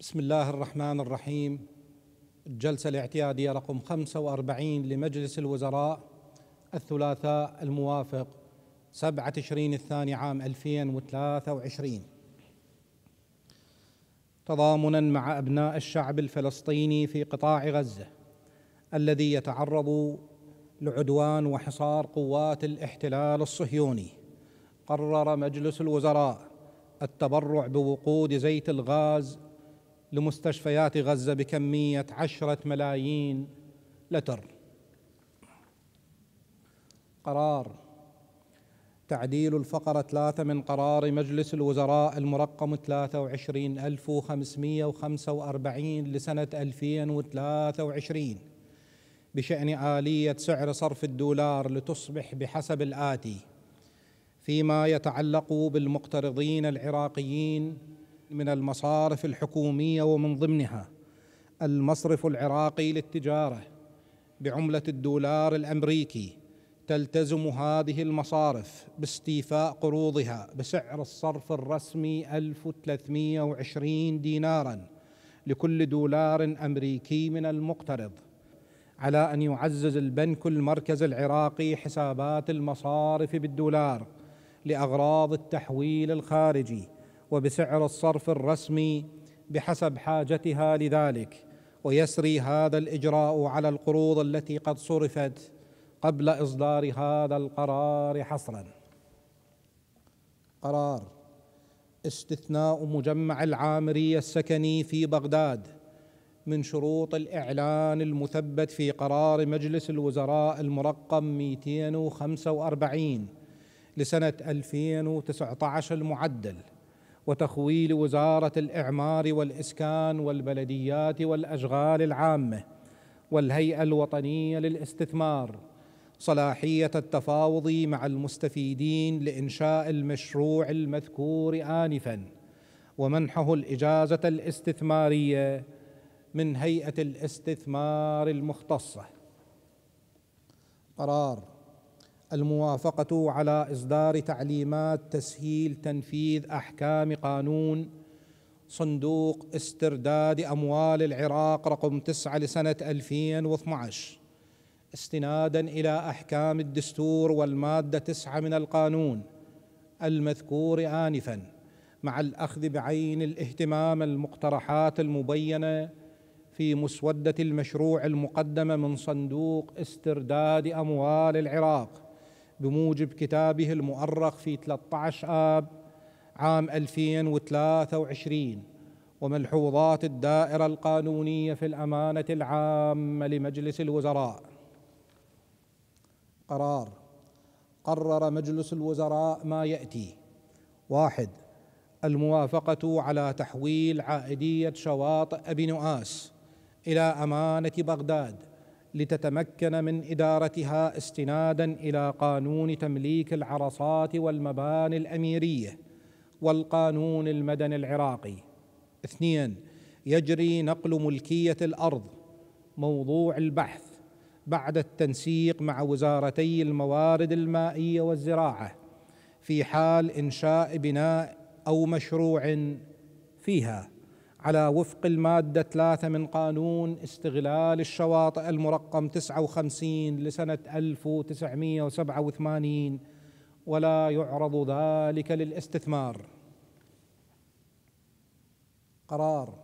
بسم الله الرحمن الرحيم الجلسة الاعتيادية رقم 45 لمجلس الوزراء الثلاثاء الموافق 7 تشرين الثاني عام 2023 تضامنا مع أبناء الشعب الفلسطيني في قطاع غزة الذي يتعرض لعدوان وحصار قوات الاحتلال الصهيوني قرر مجلس الوزراء التبرع بوقود زيت الغاز لمستشفيات غزة بكمية عشرة ملايين لتر قرار تعديل الفقرة ثلاثة من قرار مجلس الوزراء المرقم 23545 لسنة 2023 بشأن آلية سعر صرف الدولار لتصبح بحسب الآتي فيما يتعلق بالمقترضين العراقيين من المصارف الحكوميه ومن ضمنها المصرف العراقي للتجاره بعمله الدولار الامريكي تلتزم هذه المصارف باستيفاء قروضها بسعر الصرف الرسمي 1320 دينارا لكل دولار امريكي من المقترض على ان يعزز البنك المركزي العراقي حسابات المصارف بالدولار لاغراض التحويل الخارجي وبسعر الصرف الرسمي بحسب حاجتها لذلك ويسري هذا الاجراء على القروض التي قد صرفت قبل اصدار هذا القرار حصرا قرار استثناء مجمع العامري السكني في بغداد من شروط الإعلان المثبت في قرار مجلس الوزراء المرقم 245 لسنة 2019 المعدل وتخويل وزاره الاعمار والاسكان والبلديات والاشغال العامه والهيئه الوطنيه للاستثمار صلاحيه التفاوض مع المستفيدين لانشاء المشروع المذكور انفا ومنحه الاجازه الاستثماريه من هيئه الاستثمار المختصه قرار الموافقه على اصدار تعليمات تسهيل تنفيذ احكام قانون صندوق استرداد اموال العراق رقم 9 لسنه 2012 استنادا الى احكام الدستور والماده 9 من القانون المذكور انفا مع الاخذ بعين الاهتمام المقترحات المبينه في مسوده المشروع المقدمه من صندوق استرداد اموال العراق بموجب كتابه المؤرخ في 13 آب عام 2023 وملحوظات الدائرة القانونية في الأمانة العامة لمجلس الوزراء قرار قرر مجلس الوزراء ما يأتي واحد الموافقة على تحويل عائدية شواطئ أبي نؤاس إلى أمانة بغداد لتتمكن من ادارتها استنادا الى قانون تمليك العرصات والمباني الاميريه والقانون المدني العراقي اثنين يجري نقل ملكيه الارض موضوع البحث بعد التنسيق مع وزارتي الموارد المائيه والزراعه في حال انشاء بناء او مشروع فيها على وفق المادة 3 من قانون استغلال الشواطئ المرقم 59 لسنة 1987 ولا يعرض ذلك للاستثمار قرار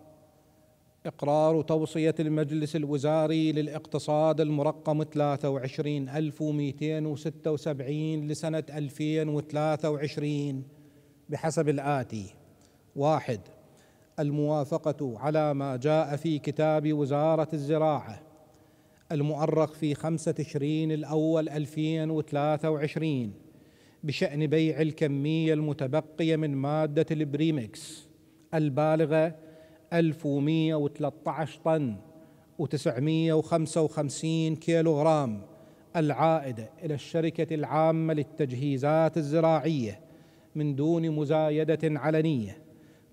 إقرار توصية المجلس الوزاري للاقتصاد المرقم 23276 لسنة 2023 بحسب الآتي واحد الموافقه على ما جاء في كتاب وزاره الزراعه المؤرخ في 5 تشرين الاول 2023 بشان بيع الكميه المتبقيه من ماده البريمكس البالغه 1113 طن و955 كيلوغرام العائدة إلى الشركة العامة للتجهيزات الزراعية من دون مزايدة علنية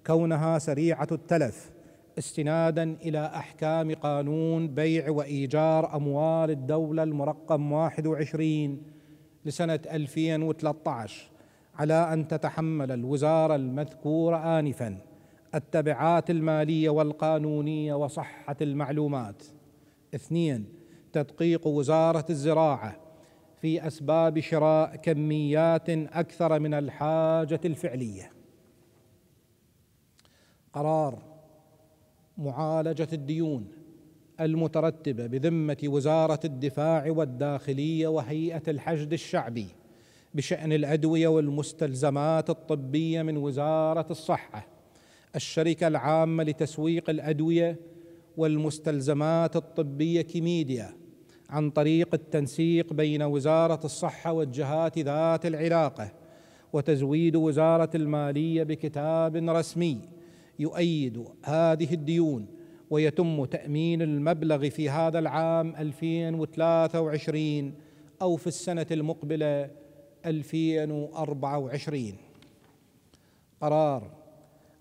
كونها سريعه التلف استنادا الى احكام قانون بيع وايجار اموال الدوله المرقم 21 لسنه 2013 على ان تتحمل الوزاره المذكوره انفا التبعات الماليه والقانونيه وصحه المعلومات. اثنين تدقيق وزاره الزراعه في اسباب شراء كميات اكثر من الحاجه الفعليه. قرار معالجه الديون المترتبه بذمه وزاره الدفاع والداخليه وهيئه الحشد الشعبي بشان الادويه والمستلزمات الطبيه من وزاره الصحه الشركه العامه لتسويق الادويه والمستلزمات الطبيه كيميديا عن طريق التنسيق بين وزاره الصحه والجهات ذات العلاقه وتزويد وزاره الماليه بكتاب رسمي يؤيد هذه الديون ويتم تأمين المبلغ في هذا العام 2023 أو في السنة المقبلة 2024 قرار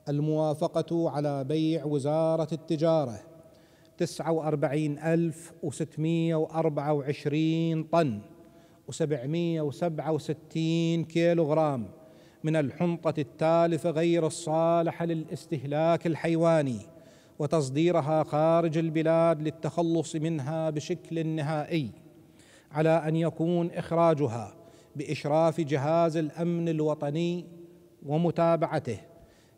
الموافقة على بيع وزارة التجارة 49624 طن و767 كيلوغرام من الحنطة التالفة غير الصالحة للاستهلاك الحيواني وتصديرها خارج البلاد للتخلص منها بشكل نهائي على أن يكون إخراجها بإشراف جهاز الأمن الوطني ومتابعته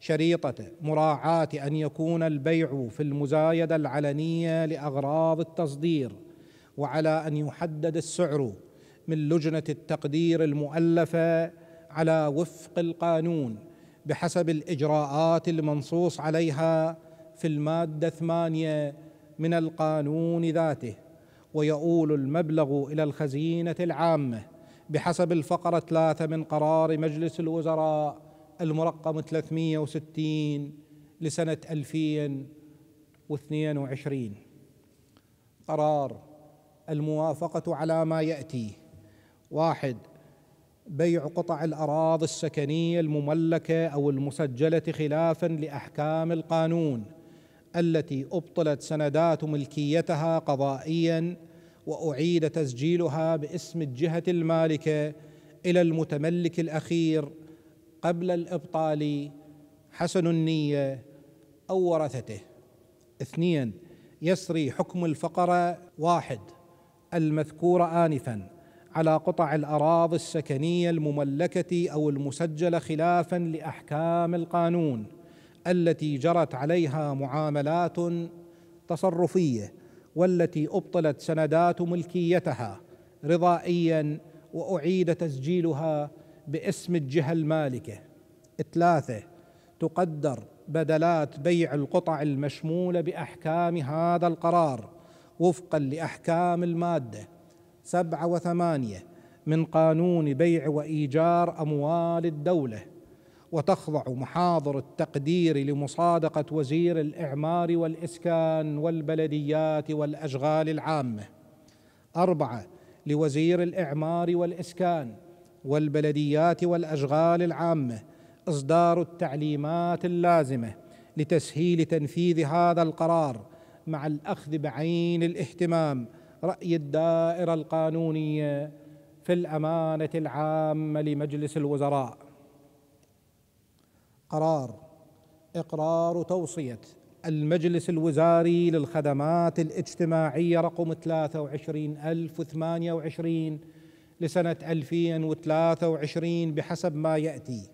شريطة مراعاة أن يكون البيع في المزايدة العلنية لأغراض التصدير وعلى أن يحدد السعر من لجنة التقدير المؤلفة على وفق القانون بحسب الإجراءات المنصوص عليها في المادة ثمانية من القانون ذاته ويؤول المبلغ إلى الخزينة العامة بحسب الفقرة ثلاثة من قرار مجلس الوزراء المرقم 360 لسنة 2022 قرار الموافقة على ما يأتي واحد بيع قطع الاراضي السكنيه المملكه او المسجله خلافا لاحكام القانون التي ابطلت سندات ملكيتها قضائيا واعيد تسجيلها باسم الجهه المالكه الى المتملك الاخير قبل الابطال حسن النيه او ورثته اثنين يسري حكم الفقره واحد المذكور انفا على قطع الاراضي السكنيه المملكه او المسجله خلافا لاحكام القانون التي جرت عليها معاملات تصرفيه والتي ابطلت سندات ملكيتها رضائيا واعيد تسجيلها باسم الجهه المالكه ثلاثه تقدر بدلات بيع القطع المشموله باحكام هذا القرار وفقا لاحكام الماده سبعة وثمانية من قانون بيع وإيجار أموال الدولة وتخضع محاضر التقدير لمصادقة وزير الإعمار والإسكان والبلديات والأشغال العامة أربعة لوزير الإعمار والإسكان والبلديات والأشغال العامة إصدار التعليمات اللازمة لتسهيل تنفيذ هذا القرار مع الأخذ بعين الاهتمام راي الدائره القانونيه في الامانه العامه لمجلس الوزراء قرار اقرار توصيه المجلس الوزاري للخدمات الاجتماعيه رقم 23028 لسنه 2023 بحسب ما ياتي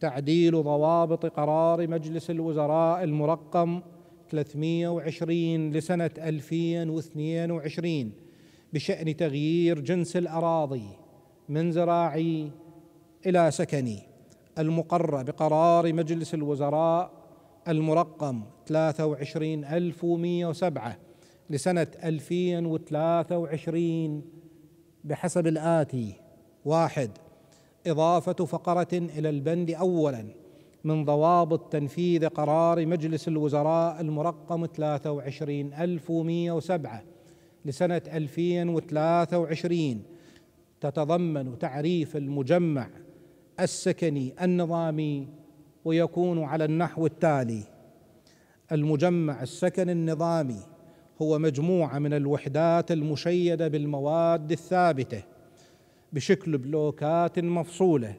تعديل ضوابط قرار مجلس الوزراء المرقم 320 لسنة 2022 بشأن تغيير جنس الأراضي من زراعي إلى سكني المقر بقرار مجلس الوزراء المرقم 23107 لسنة 2023 بحسب الآتي واحد إضافة فقرة إلى البند أولاً من ضوابط تنفيذ قرار مجلس الوزراء المرقم 23107 لسنة 2023 تتضمن تعريف المجمع السكني النظامي ويكون على النحو التالي المجمع السكني النظامي هو مجموعة من الوحدات المشيدة بالمواد الثابتة بشكل بلوكات مفصولة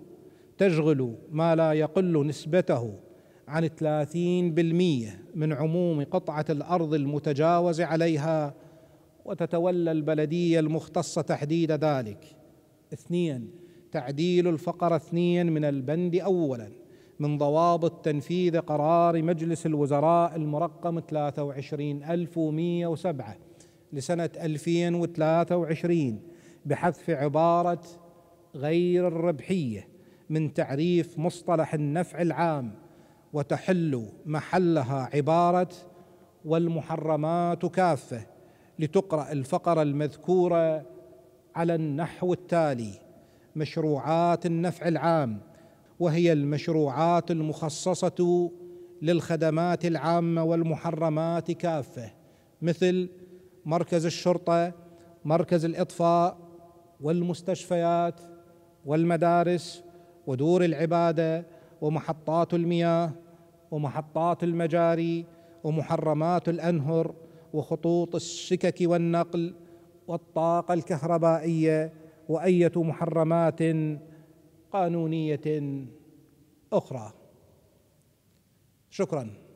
تشغل ما لا يقل نسبته عن 30% من عموم قطعة الأرض المتجاوز عليها وتتولى البلدية المختصة تحديد ذلك اثنين تعديل الفقرة اثنين من البند أولا من ضوابط تنفيذ قرار مجلس الوزراء المرقم 23107 لسنة 2023 بحذف عبارة غير الربحية من تعريف مصطلح النفع العام وتحل محلها عباره والمحرمات كافه لتقرا الفقره المذكوره على النحو التالي مشروعات النفع العام وهي المشروعات المخصصه للخدمات العامه والمحرمات كافه مثل مركز الشرطه مركز الاطفاء والمستشفيات والمدارس ودور العباده ومحطات المياه ومحطات المجاري ومحرمات الانهر وخطوط السكك والنقل والطاقه الكهربائيه وايه محرمات قانونيه اخرى شكرا